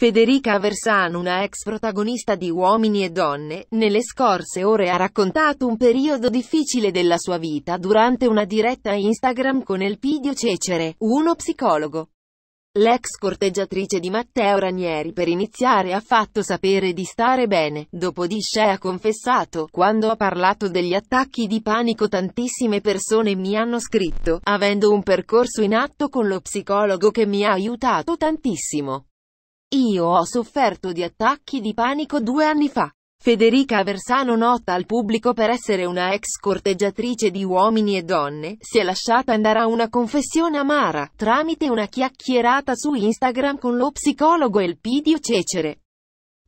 Federica Aversano, una ex protagonista di Uomini e Donne, nelle scorse ore ha raccontato un periodo difficile della sua vita durante una diretta Instagram con Elpidio Cecere, uno psicologo. L'ex corteggiatrice di Matteo Ranieri per iniziare ha fatto sapere di stare bene, dopodiché ha confessato, quando ha parlato degli attacchi di panico tantissime persone mi hanno scritto, avendo un percorso in atto con lo psicologo che mi ha aiutato tantissimo. Io ho sofferto di attacchi di panico due anni fa. Federica Aversano nota al pubblico per essere una ex corteggiatrice di uomini e donne, si è lasciata andare a una confessione amara, tramite una chiacchierata su Instagram con lo psicologo Elpidio Cecere.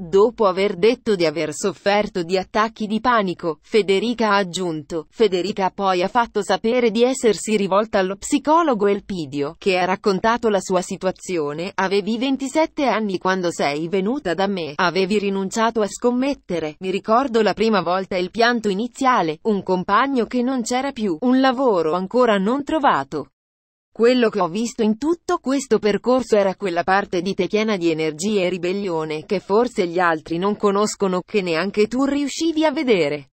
Dopo aver detto di aver sofferto di attacchi di panico, Federica ha aggiunto, Federica poi ha fatto sapere di essersi rivolta allo psicologo Elpidio, che ha raccontato la sua situazione, avevi 27 anni quando sei venuta da me, avevi rinunciato a scommettere, mi ricordo la prima volta il pianto iniziale, un compagno che non c'era più, un lavoro ancora non trovato. Quello che ho visto in tutto questo percorso era quella parte di te piena di energia e ribellione che forse gli altri non conoscono, che neanche tu riuscivi a vedere.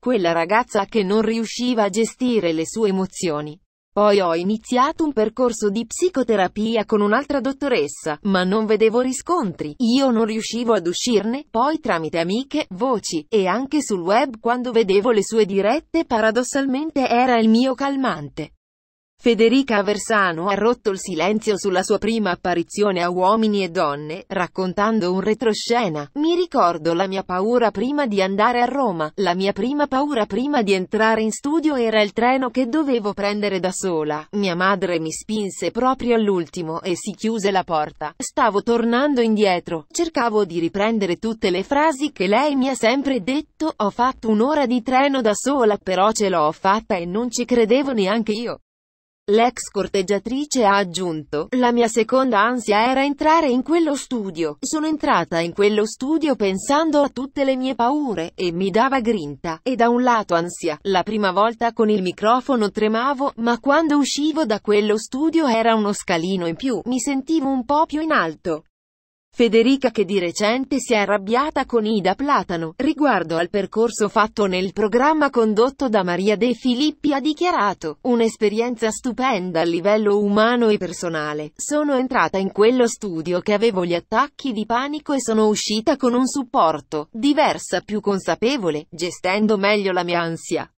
Quella ragazza che non riusciva a gestire le sue emozioni. Poi ho iniziato un percorso di psicoterapia con un'altra dottoressa, ma non vedevo riscontri, io non riuscivo ad uscirne, poi tramite amiche, voci, e anche sul web quando vedevo le sue dirette paradossalmente era il mio calmante. Federica Aversano ha rotto il silenzio sulla sua prima apparizione a Uomini e Donne, raccontando un retroscena. Mi ricordo la mia paura prima di andare a Roma. La mia prima paura prima di entrare in studio era il treno che dovevo prendere da sola. Mia madre mi spinse proprio all'ultimo e si chiuse la porta. Stavo tornando indietro. Cercavo di riprendere tutte le frasi che lei mi ha sempre detto. Ho fatto un'ora di treno da sola, però ce l'ho fatta e non ci credevo neanche io. L'ex corteggiatrice ha aggiunto, la mia seconda ansia era entrare in quello studio. Sono entrata in quello studio pensando a tutte le mie paure, e mi dava grinta, e da un lato ansia. La prima volta con il microfono tremavo, ma quando uscivo da quello studio era uno scalino in più, mi sentivo un po' più in alto. Federica che di recente si è arrabbiata con Ida Platano, riguardo al percorso fatto nel programma condotto da Maria De Filippi ha dichiarato, un'esperienza stupenda a livello umano e personale, sono entrata in quello studio che avevo gli attacchi di panico e sono uscita con un supporto, diversa più consapevole, gestendo meglio la mia ansia.